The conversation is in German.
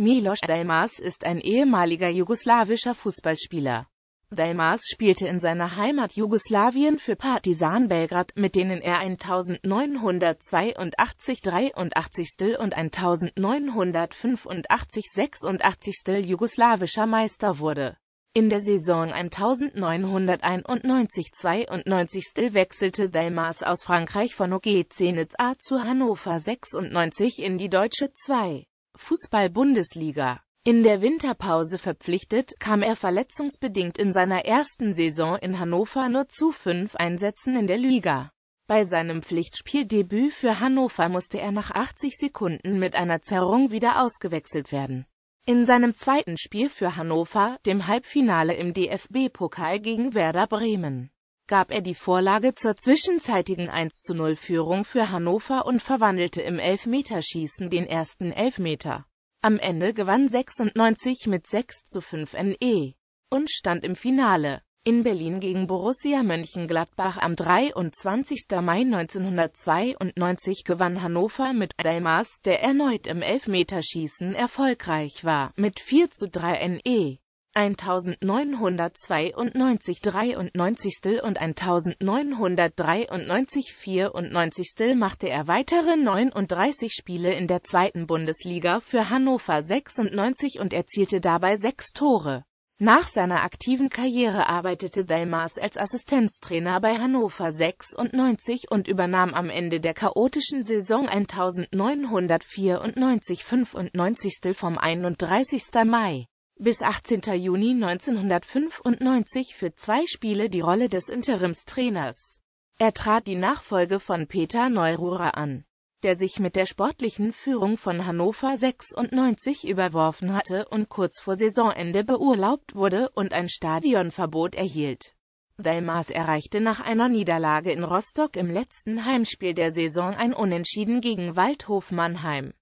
Miloš Delmas ist ein ehemaliger jugoslawischer Fußballspieler. Delmas spielte in seiner Heimat Jugoslawien für Partizan Belgrad, mit denen er 1982 83. und 1985 86. jugoslawischer Meister wurde. In der Saison 1991-92 wechselte Delmas aus Frankreich von OG Zenit A zu Hannover 96 in die deutsche 2. Fußball-Bundesliga. In der Winterpause verpflichtet, kam er verletzungsbedingt in seiner ersten Saison in Hannover nur zu fünf Einsätzen in der Liga. Bei seinem Pflichtspieldebüt für Hannover musste er nach 80 Sekunden mit einer Zerrung wieder ausgewechselt werden. In seinem zweiten Spiel für Hannover, dem Halbfinale im DFB-Pokal gegen Werder Bremen, gab er die Vorlage zur zwischenzeitigen 1 0 führung für Hannover und verwandelte im Elfmeterschießen den ersten Elfmeter. Am Ende gewann 96 mit 6 zu 5 NE und stand im Finale in Berlin gegen Borussia Mönchengladbach am 23. Mai 1992 gewann Hannover mit Delmas, der erneut im Elfmeterschießen erfolgreich war, mit 4 zu 3 NE. 1992 93. und 1993 94. machte er weitere 39 Spiele in der zweiten Bundesliga für Hannover 96 und erzielte dabei sechs Tore. Nach seiner aktiven Karriere arbeitete Delmas als Assistenztrainer bei Hannover 96 und übernahm am Ende der chaotischen Saison 1994-95 vom 31. Mai bis 18. Juni 1995 für zwei Spiele die Rolle des Interimstrainers. Er trat die Nachfolge von Peter Neururer an, der sich mit der sportlichen Führung von Hannover 96 überworfen hatte und kurz vor Saisonende beurlaubt wurde und ein Stadionverbot erhielt. Delmas erreichte nach einer Niederlage in Rostock im letzten Heimspiel der Saison ein Unentschieden gegen Waldhof Mannheim.